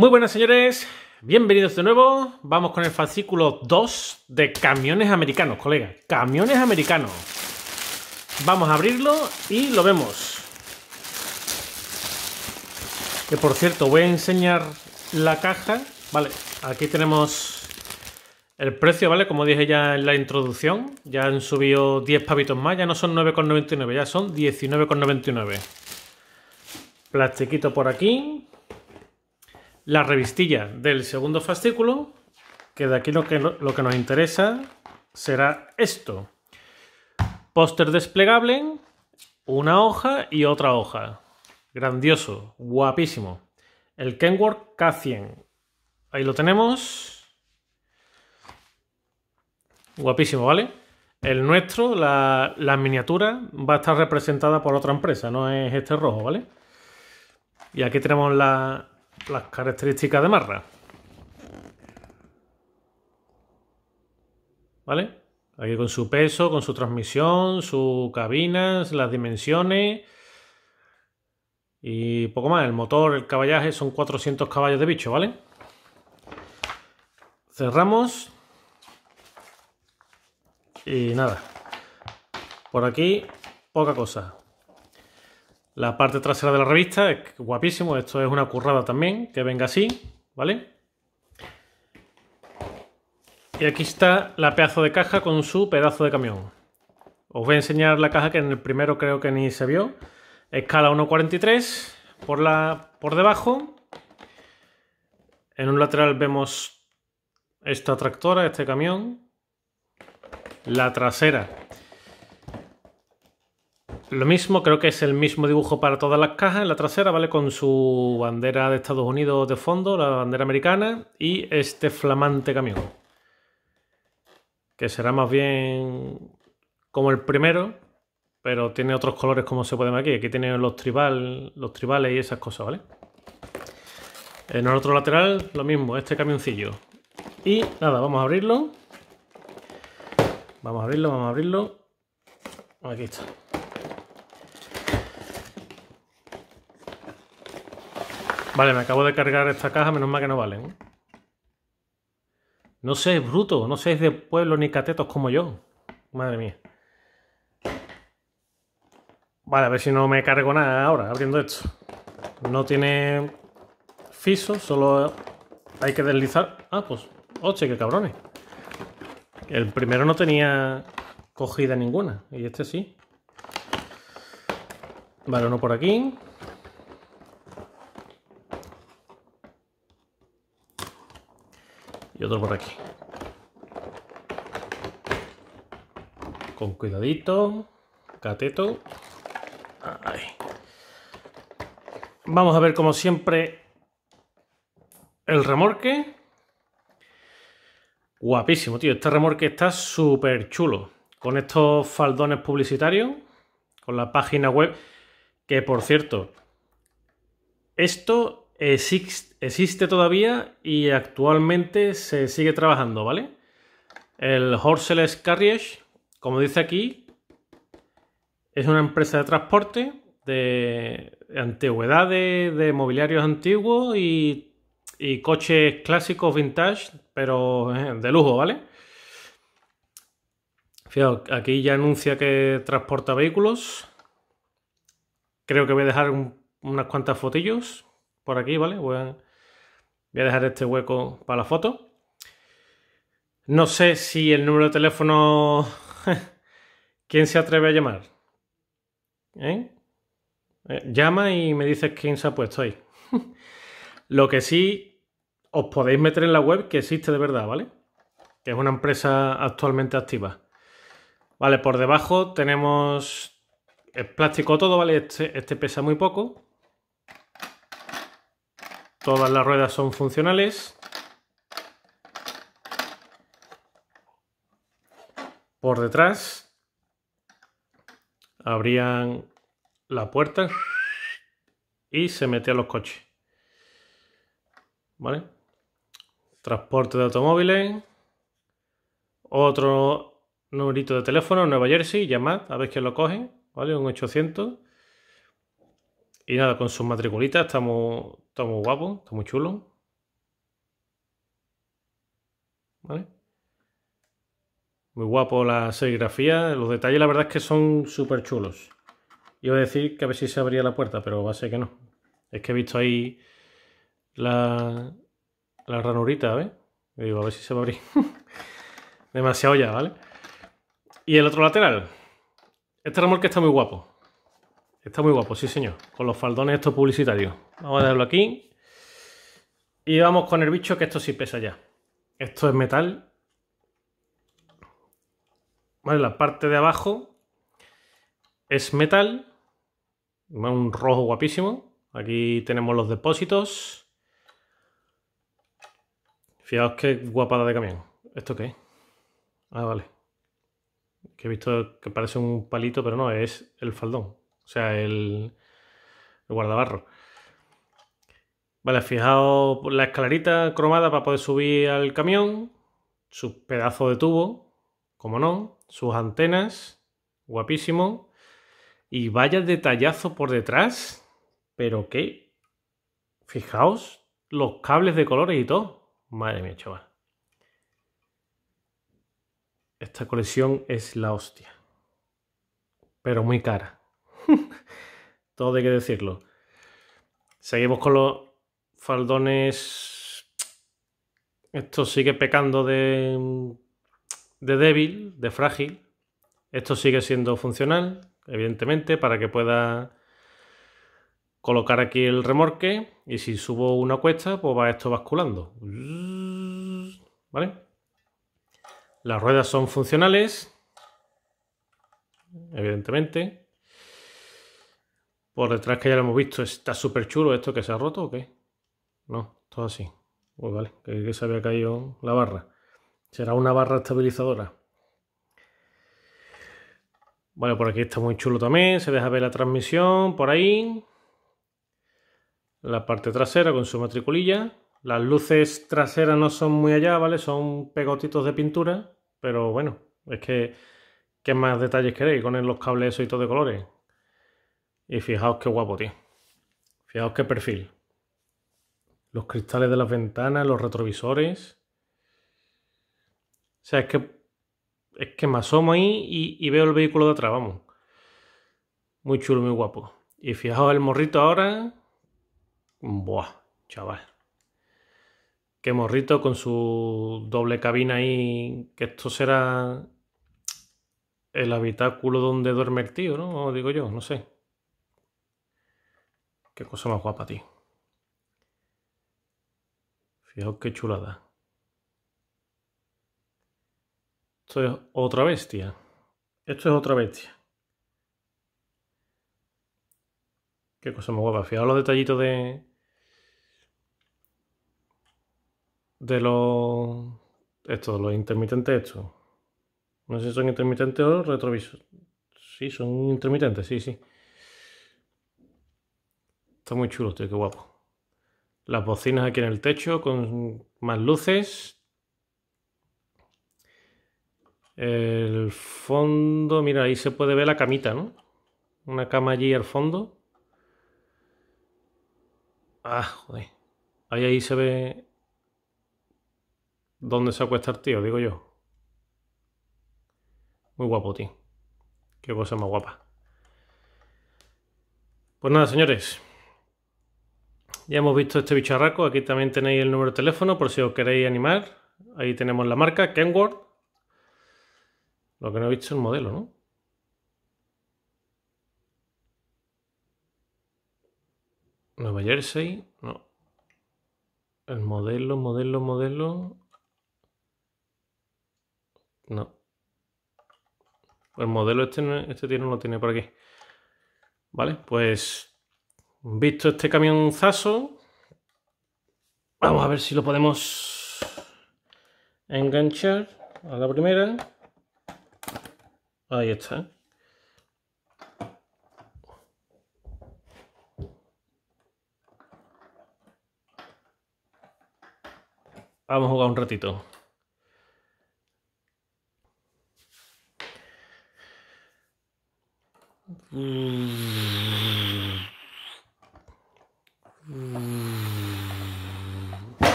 Muy buenas señores, bienvenidos de nuevo. Vamos con el fascículo 2 de camiones americanos, colega Camiones americanos. Vamos a abrirlo y lo vemos. Que por cierto, voy a enseñar la caja. Vale, aquí tenemos el precio, ¿vale? Como dije ya en la introducción, ya han subido 10 pavitos más, ya no son 9,99, ya son 19,99. Plastiquito por aquí, la revistilla del segundo fascículo, que de aquí lo que, lo que nos interesa será esto. Póster desplegable, una hoja y otra hoja. Grandioso, guapísimo. El Kenworth K100. Ahí lo tenemos. Guapísimo, ¿vale? El nuestro, la, la, miniatura, va a estar representada por otra empresa, no es este rojo, ¿vale? Y aquí tenemos la, las características de Marra. ¿Vale? Ahí con su peso, con su transmisión, sus cabinas, las dimensiones y poco más. El motor, el caballaje son 400 caballos de bicho, ¿vale? Cerramos. Y nada. Por aquí, poca cosa. La parte trasera de la revista es guapísimo. Esto es una currada también, que venga así, ¿vale? Y aquí está la pedazo de caja con su pedazo de camión. Os voy a enseñar la caja que en el primero creo que ni se vio. Escala 1.43 por, la, por debajo. En un lateral vemos esta tractora, este camión. La trasera lo mismo, creo que es el mismo dibujo para todas las cajas. la trasera, ¿vale? Con su bandera de Estados Unidos de fondo, la bandera americana, y este flamante camión. Que será más bien como el primero, pero tiene otros colores como se pueden ver aquí. Aquí tiene los, tribal, los tribales y esas cosas, ¿vale? En el otro lateral, lo mismo, este camioncillo. Y nada, vamos a abrirlo. Vamos a abrirlo, vamos a abrirlo. Aquí está. Vale, me acabo de cargar esta caja, menos mal que no valen. No sé, bruto, no es de pueblo ni catetos como yo. Madre mía. Vale, a ver si no me cargo nada ahora abriendo esto. No tiene fiso, solo hay que deslizar. Ah, pues, oche, oh, qué cabrones. El primero no tenía cogida ninguna, y este sí. Vale, uno por aquí. Y otro por aquí. Con cuidadito. Cateto. Vamos a ver como siempre el remorque. Guapísimo, tío. Este remorque está súper chulo. Con estos faldones publicitarios. Con la página web. Que por cierto, esto existe todavía y actualmente se sigue trabajando, ¿vale? El Horseless Carriage, como dice aquí, es una empresa de transporte de antigüedades, de mobiliarios antiguos y, coches clásicos vintage, pero eh, de lujo, ¿vale? Fijaos, aquí ya anuncia que transporta vehículos. Creo que voy a dejar unas cuantas fotillos por aquí, ¿vale? Voy a, dejar este hueco para la foto. No sé si el número de teléfono... ¿Quién se atreve a llamar? ¿Eh? Eh, llama y me dices quién se ha puesto ahí. Lo que sí os podéis meter en la web que existe de verdad, ¿vale? Que es una empresa actualmente activa. Vale, por debajo tenemos el plástico todo, ¿vale? Este, este pesa muy poco. Todas las ruedas son funcionales. Por detrás abrían la puerta y se metían los coches. ¿Vale? Transporte de automóviles. Otro numerito de teléfono, Nueva Jersey, llamad a ver quién lo cogen ¿Vale? Un 800. Y nada, con sus matriculitas estamos muy, guapo, está muy chulo. Muy guapo la serigrafía. Los detalles la verdad es que son súper chulos. Iba a decir que a ver si se abría la puerta, pero va a ser que no. Es que he visto ahí la, ranurita, ¿ves? Me digo, a ver si se va a abrir. Demasiado ya, ¿vale? Y el otro lateral. Este remolque está muy guapo. Está muy guapo, sí señor. Con los faldones estos publicitarios. Vamos a dejarlo aquí. Y vamos con el bicho, que esto sí pesa ya. Esto es metal. Vale, la parte de abajo es metal. Un rojo guapísimo. Aquí tenemos los depósitos. Fijaos qué guapada de camión. ¿Esto qué Ah, vale. Que he visto que parece un palito, pero no, es el faldón. O sea, el, guardabarro. Vale, fijaos la escalerita cromada para poder subir al camión, sus pedazos de tubo, como no, sus antenas, guapísimo. Y vaya detallazo por detrás, pero qué. Fijaos los cables de colores y todo. Madre mía, chaval. Esta colección es la hostia. Pero muy cara. Todo hay que decirlo. Seguimos con los faldones. Esto sigue pecando de, de débil, de frágil. Esto sigue siendo funcional, evidentemente, para que pueda colocar aquí el remorque y si subo una cuesta, pues va esto basculando. ¿Vale? Las ruedas son funcionales, evidentemente. Por detrás que ya lo hemos visto, está súper chulo esto que se ha roto o qué? No, todo así. Pues vale, que, se había caído la barra. Será una barra estabilizadora. Bueno, por aquí está muy chulo también. Se deja ver la transmisión por ahí. La parte trasera con su matriculilla. Las luces traseras no son muy allá, ¿vale? Son pegotitos de pintura. Pero bueno, es que... ¿Qué más detalles queréis? Con los cables y todo de colores. Y fijaos qué guapo, tío. Fijaos qué perfil. Los cristales de las ventanas, los retrovisores. O sea, es que, es que me asomo ahí y, veo el vehículo de atrás, vamos. Muy chulo, muy guapo. Y fijaos el morrito ahora. Buah, chaval. Qué morrito con su doble cabina ahí. Que esto será el habitáculo donde duerme el tío, ¿no? Digo yo, no sé. Qué cosa más guapa, tío. Fijaos qué chulada. Esto es otra bestia. Esto es otra bestia. Qué cosa más guapa. Fijaos los detallitos de... De los... Esto, los intermitentes estos. No sé si son intermitentes o retrovisores. Sí, son intermitentes, sí, sí. Está muy chulo, tío, qué guapo. Las bocinas aquí en el techo con más luces. El fondo, mira, ahí se puede ver la camita, ¿no? Una cama allí al fondo. Ah, joder. Ahí, ahí se ve dónde se acuesta el tío, digo yo. Muy guapo, tío. Qué cosa más guapa. Pues nada, señores. Ya hemos visto este bicharraco, aquí también tenéis el número de teléfono por si os queréis animar. Ahí tenemos la marca Kenworth. Lo que no he visto es el modelo, ¿no? Nueva Jersey, no. El modelo, modelo, modelo. No. El modelo este, este no lo tiene por aquí. Vale, pues Visto este camionzazo, vamos a ver si lo podemos enganchar a la primera. Ahí está. Vamos a jugar un ratito. Mm.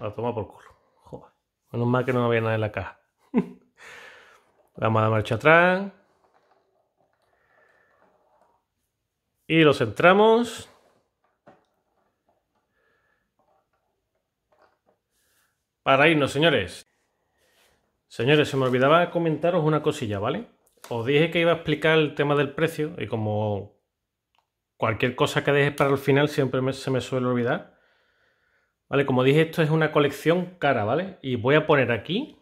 la toma por culo. Joder. Menos mal que no había nada en la caja. Vamos a dar marcha atrás. Y los centramos. Para irnos, señores. Señores, se me olvidaba comentaros una cosilla, ¿vale? Os dije que iba a explicar el tema del precio y como cualquier cosa que deje para el final siempre se me suele olvidar. Vale, como dije, esto es una colección cara, ¿vale? Y voy a poner aquí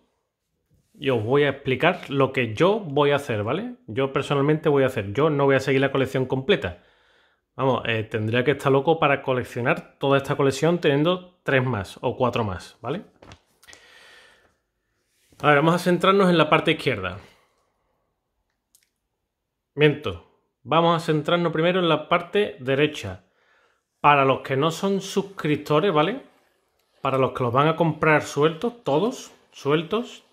y os voy a explicar lo que yo voy a hacer, ¿vale? Yo personalmente voy a hacer, yo no voy a seguir la colección completa. Vamos, eh, tendría que estar loco para coleccionar toda esta colección teniendo tres más o cuatro más, ¿vale? Ahora vamos a centrarnos en la parte izquierda. Miento. Vamos a centrarnos primero en la parte derecha. Para los que no son suscriptores, ¿vale? para los que los van a comprar sueltos, todos sueltos.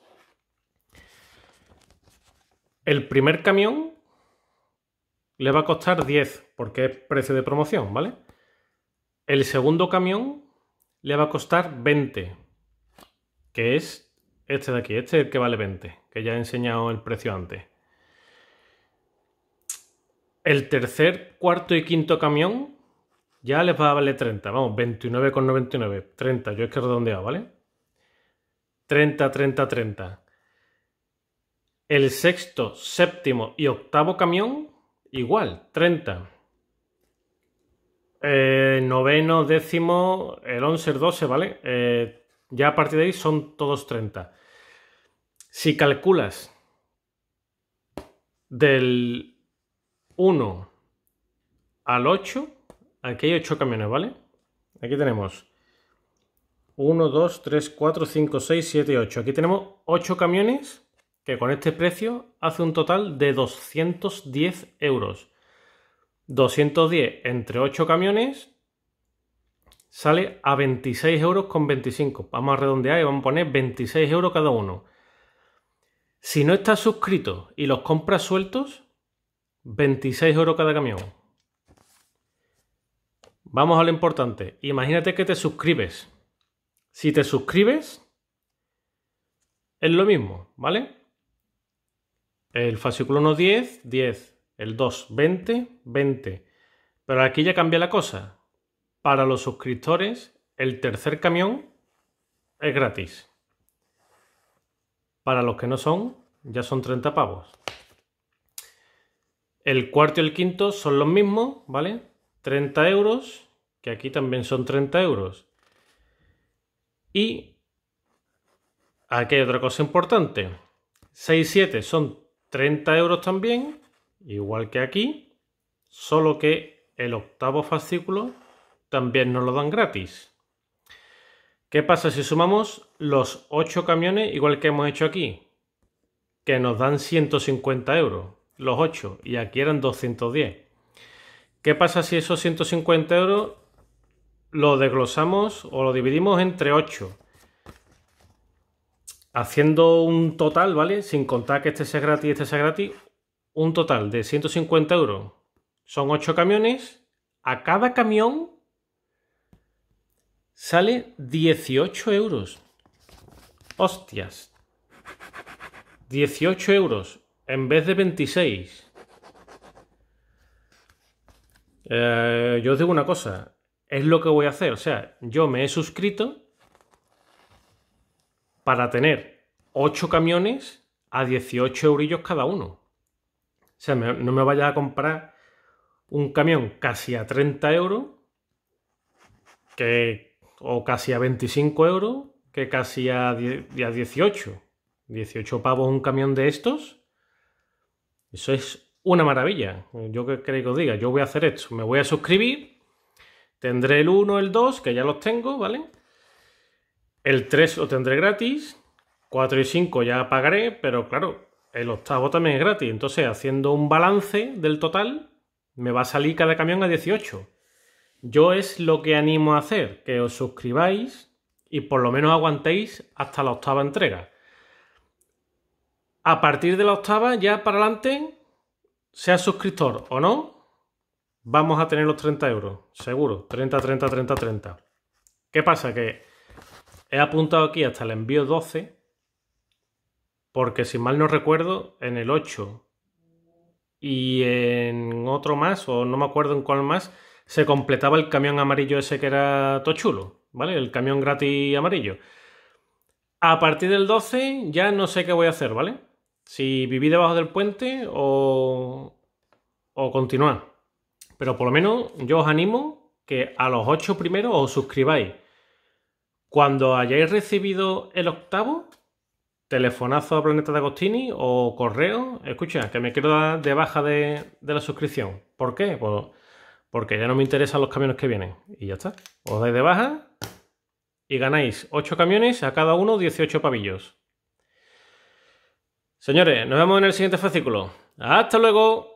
El primer camión le va a costar 10 porque es precio de promoción, ¿vale? El segundo camión le va a costar 20, que es este de aquí, este es el que vale 20, que ya he enseñado el precio antes. El tercer, cuarto y quinto camión ya les va a valer 30, vamos, 29,99, 30, yo es que redondeado, ¿vale? 30, 30, 30. El sexto, séptimo y octavo camión, igual, 30. Eh, noveno, décimo, el 11, el 12, ¿vale? Eh, ya a partir de ahí son todos 30. Si calculas del 1 al 8, Aquí hay 8 camiones, ¿vale? Aquí tenemos 1, 2, 3, 4, 5, 6, 7, 8. Aquí tenemos 8 camiones que con este precio hace un total de 210 euros. 210 entre 8 camiones sale a 26 euros con 25. Vamos a redondear y vamos a poner 26 euros cada uno. Si no estás suscrito y los compras sueltos, 26 euros cada camión. Vamos a lo importante. Imagínate que te suscribes. Si te suscribes, es lo mismo, ¿vale? El fascículo 1, 10, 10. El 2, 20, 20. Pero aquí ya cambia la cosa. Para los suscriptores, el tercer camión es gratis. Para los que no son, ya son 30 pavos. El cuarto y el quinto son los mismos, ¿vale? 30 euros, que aquí también son 30 euros. Y aquí hay otra cosa importante. 6 7 son 30 euros también, igual que aquí, solo que el octavo fascículo también nos lo dan gratis. ¿Qué pasa si sumamos los 8 camiones igual que hemos hecho aquí? Que nos dan 150 euros, los 8, y aquí eran 210. ¿Qué pasa si esos 150 euros lo desglosamos o lo dividimos entre 8? Haciendo un total, ¿vale? Sin contar que este sea gratis y este sea gratis, un total de 150 euros. Son 8 camiones. A cada camión sale 18 euros. Hostias. 18 euros en vez de 26. Eh, yo os digo una cosa, es lo que voy a hacer. O sea, yo me he suscrito para tener 8 camiones a 18 eurillos cada uno. O sea, no me vaya a comprar un camión casi a 30 euros que, o casi a 25 euros que casi a, a 18. 18 pavos un camión de estos. Eso es una maravilla. Yo que queréis que os diga, yo voy a hacer esto. Me voy a suscribir, tendré el 1, el 2, que ya los tengo, ¿vale? El 3 lo tendré gratis, 4 y 5 ya pagaré, pero claro, el octavo también es gratis. Entonces, haciendo un balance del total, me va a salir cada camión a 18. Yo es lo que animo a hacer, que os suscribáis y por lo menos aguantéis hasta la octava entrega. A partir de la octava, ya para adelante, sea suscriptor o no, vamos a tener los 30 euros, seguro. 30, 30, 30, 30. ¿Qué pasa? Que he apuntado aquí hasta el envío 12, porque si mal no recuerdo, en el 8 y en otro más, o no me acuerdo en cuál más, se completaba el camión amarillo ese que era todo chulo, ¿vale? El camión gratis amarillo. A partir del 12 ya no sé qué voy a hacer, ¿vale? Si viví debajo del puente o, o continuar. Pero por lo menos yo os animo que a los ocho primeros os suscribáis. Cuando hayáis recibido el octavo, telefonazo a Planeta de Agostini o correo, escucha, que me quiero dar de baja de, la suscripción. ¿Por qué? Pues porque ya no me interesan los camiones que vienen. Y ya está. Os dais de baja y ganáis ocho camiones, a cada uno 18 pavillos. Señores, nos vemos en el siguiente fascículo. ¡Hasta luego!